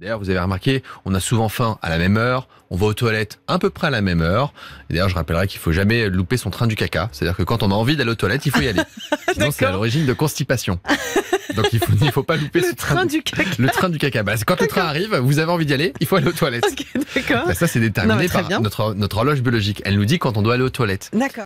D'ailleurs, vous avez remarqué, on a souvent faim à la même heure, on va aux toilettes à peu près à la même heure. D'ailleurs, je rappellerai qu'il faut jamais louper son train du caca. C'est-à-dire que quand on a envie d'aller aux toilettes, il faut y aller. Sinon, c'est à l'origine de constipation. Donc, il ne faut, pas louper le train, du caca. Le train du caca. Bah, quand le train arrive, vous avez envie d'y aller, il faut aller aux toilettes. Bah, ça, c'est déterminé par notre, notre horloge biologique. Elle nous dit quand on doit aller aux toilettes. D'accord.